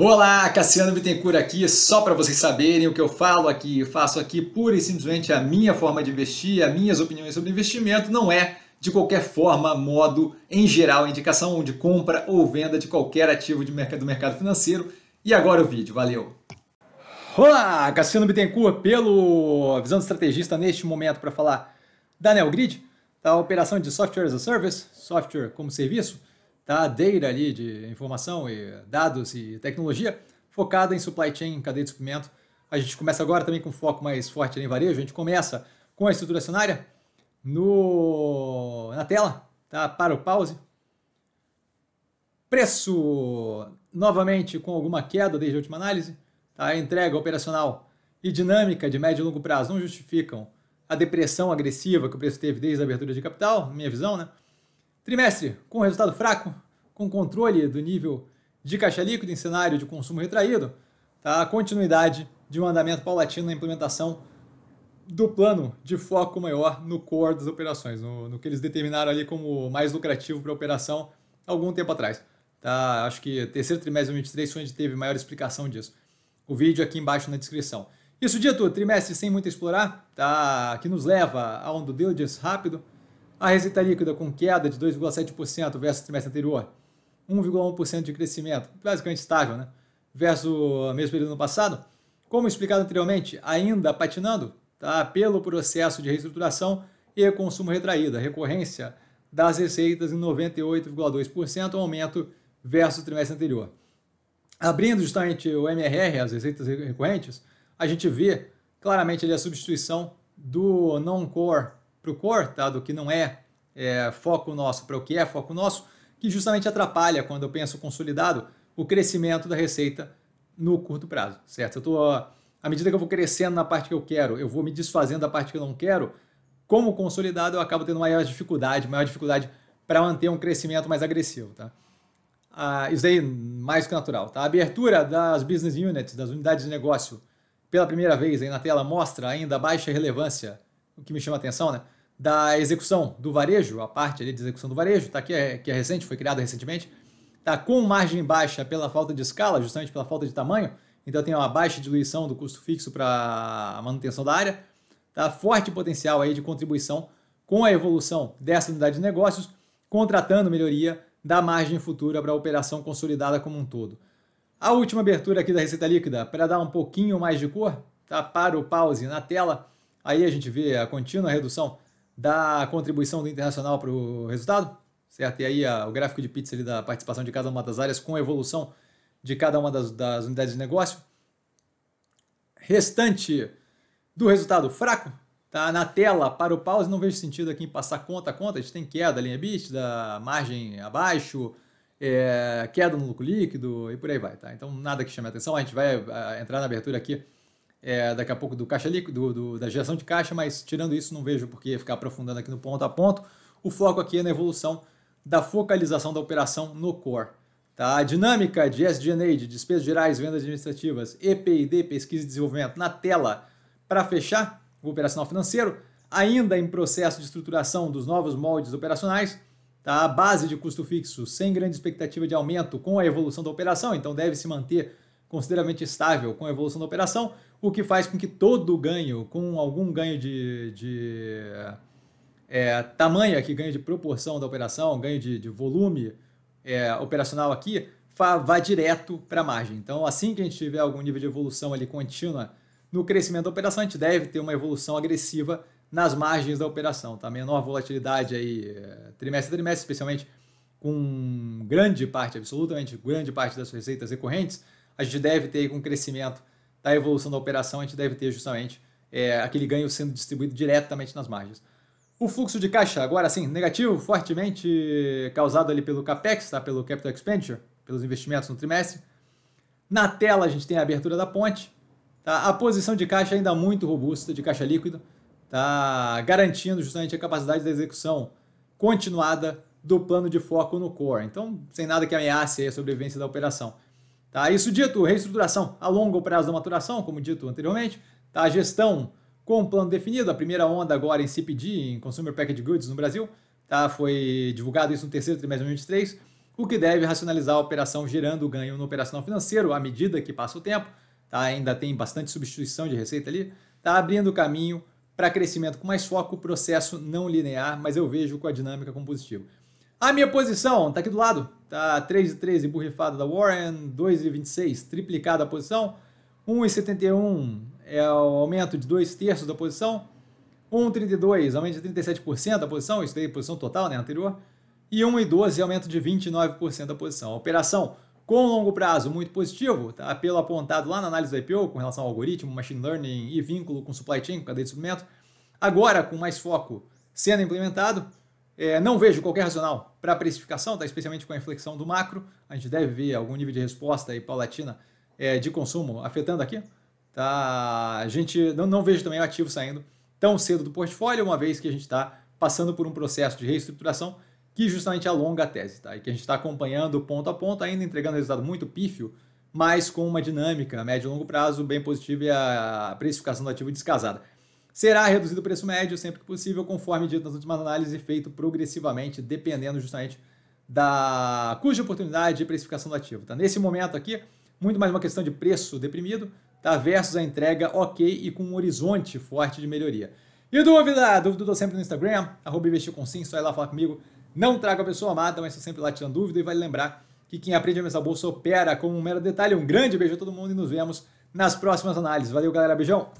Olá, Cassiano Bittencourt aqui, só para vocês saberem o que eu falo aqui, eu faço aqui pura e simplesmente a minha forma de investir, as minhas opiniões sobre investimento, não é de qualquer forma, modo, em geral, indicação de compra ou venda de qualquer ativo de mercado, do mercado financeiro. E agora o vídeo, valeu! Olá, Cassiano Bittencourt pelo Visão do Estrategista neste momento para falar da NeoGrid, da operação de Software as a Service, Software como Serviço, tá? Data ali de informação e dados e tecnologia focada em supply chain, cadeia de suprimento. A gente começa agora também com foco mais forte em varejo. A gente começa com a estrutura acionária no, na tela, tá? Para o pause. Preço novamente com alguma queda desde a última análise. Tá? A entrega operacional e dinâmica de médio e longo prazo não justificam a depressão agressiva que o preço teve desde a abertura de capital, minha visão, né? Trimestre com resultado fraco, com controle do nível de caixa líquida em cenário de consumo retraído, tá? a continuidade de um andamento paulatino na implementação do plano de foco maior no core das operações, no, no que eles determinaram ali como mais lucrativo para a operação algum tempo atrás. Tá? Acho que terceiro trimestre de 2023 foi onde teve maior explicação disso. O vídeo aqui embaixo na descrição. Isso dito, trimestre sem muito explorar, tá? que nos leva a um do diligence rápido, a receita tá líquida com queda de 2,7% versus o trimestre anterior, 1,1% de crescimento, basicamente estável, né? Versus o mesmo período do ano passado. Como explicado anteriormente, ainda patinando tá? pelo processo de reestruturação e consumo retraído, a recorrência das receitas em 98,2% aumento versus o trimestre anterior. Abrindo justamente o MRR, as receitas recorrentes, a gente vê claramente ali a substituição do non-core para o core, tá? do que não é, é foco nosso para o que é foco nosso, que justamente atrapalha, quando eu penso consolidado, o crescimento da receita no curto prazo, certo? Eu tô, à medida que eu vou crescendo na parte que eu quero, eu vou me desfazendo da parte que eu não quero, como consolidado eu acabo tendo maior dificuldade, maior dificuldade para manter um crescimento mais agressivo, tá? Ah, isso aí mais que natural, tá? A abertura das business units, das unidades de negócio, pela primeira vez aí na tela mostra ainda baixa relevância, o que me chama atenção, né? da execução do varejo, a parte ali de execução do varejo, tá, que, é, que é recente, foi criada recentemente, está com margem baixa pela falta de escala, justamente pela falta de tamanho, então tem uma baixa diluição do custo fixo para a manutenção da área, está forte potencial aí de contribuição com a evolução dessa unidade de negócios, contratando melhoria da margem futura para a operação consolidada como um todo. A última abertura aqui da receita líquida, para dar um pouquinho mais de cor, tá para o pause na tela, aí a gente vê a contínua redução da contribuição do Internacional para o resultado, certo? E aí a, o gráfico de pizza ali da participação de cada uma das áreas com a evolução de cada uma das, das unidades de negócio. Restante do resultado fraco, tá na tela para o pause, não vejo sentido aqui em passar conta a conta, a gente tem queda, linha bit, da margem abaixo, é, queda no lucro líquido e por aí vai, tá? Então nada que chame a atenção, a gente vai a, entrar na abertura aqui é, daqui a pouco do caixa líquido, do, da geração de caixa, mas tirando isso, não vejo por que ficar aprofundando aqui no ponto a ponto. O foco aqui é na evolução da focalização da operação no core. Tá? A dinâmica de SG&A, de despesas gerais, vendas administrativas, EPID, pesquisa e desenvolvimento, na tela para fechar o operacional financeiro, ainda em processo de estruturação dos novos moldes operacionais, tá? a base de custo fixo sem grande expectativa de aumento com a evolução da operação, então deve se manter consideravelmente estável com a evolução da operação, o que faz com que todo ganho, com algum ganho de, de é, tamanho aqui, ganho de proporção da operação, ganho de, de volume é, operacional aqui, vá direto para a margem. Então, assim que a gente tiver algum nível de evolução ali contínua no crescimento da operação, a gente deve ter uma evolução agressiva nas margens da operação, tá? Menor volatilidade aí é, trimestre a trimestre, especialmente com grande parte, absolutamente grande parte das receitas recorrentes, a gente deve ter com o crescimento da evolução da operação, a gente deve ter justamente é, aquele ganho sendo distribuído diretamente nas margens. O fluxo de caixa, agora sim, negativo, fortemente causado ali pelo CAPEX, tá? pelo Capital Expenditure, pelos investimentos no trimestre. Na tela a gente tem a abertura da ponte, tá? a posição de caixa ainda muito robusta, de caixa líquido, tá? garantindo justamente a capacidade da execução continuada do plano de foco no core. Então, sem nada que ameace a sobrevivência da operação. Tá? Isso dito, reestruturação a longo prazo da maturação, como dito anteriormente, tá? a gestão com plano definido, a primeira onda agora em CPD, em Consumer Packaged Goods no Brasil, tá? foi divulgado isso no terceiro trimestre de 2023, o que deve racionalizar a operação gerando ganho no operacional financeiro à medida que passa o tempo, tá? ainda tem bastante substituição de receita ali, tá abrindo caminho para crescimento com mais foco, processo não linear, mas eu vejo com a dinâmica como positivo. A minha posição tá aqui do lado. Tá 3,13 burrifada da Warren, 2,26 triplicada a posição. 1,71 é o aumento de 2 terços da posição. 1,32 aumento de 37% da posição, isso daí é posição total, né, anterior. E 1,12 aumento de 29% da posição. A operação com longo prazo muito positivo, tá? pelo apontado lá na análise do IPO com relação ao algoritmo, machine learning e vínculo com supply chain, com cadeia de suprimento. Agora, com mais foco sendo implementado, é, não vejo qualquer racional para a precificação, tá? especialmente com a inflexão do macro. A gente deve ver algum nível de resposta aí paulatina é, de consumo afetando aqui. Tá? A gente não, não vejo também o ativo saindo tão cedo do portfólio, uma vez que a gente está passando por um processo de reestruturação que justamente alonga a tese, tá? E que a gente está acompanhando ponto a ponto, ainda entregando resultado muito pífio, mas com uma dinâmica a médio e longo prazo bem positiva e a precificação do ativo descasada será reduzido o preço médio sempre que possível, conforme dito nas últimas análises, feito progressivamente, dependendo justamente da custo oportunidade e precificação do ativo. Tá? Nesse momento aqui, muito mais uma questão de preço deprimido tá? versus a entrega ok e com um horizonte forte de melhoria. E dúvida? Dúvida eu tô sempre no Instagram, arroba investir com sim, só ir lá falar comigo. Não traga a pessoa amada, mas estou sempre lá tirando dúvida e vale lembrar que quem aprende a mesa bolsa opera como um mero detalhe. Um grande beijo a todo mundo e nos vemos nas próximas análises. Valeu, galera. Beijão!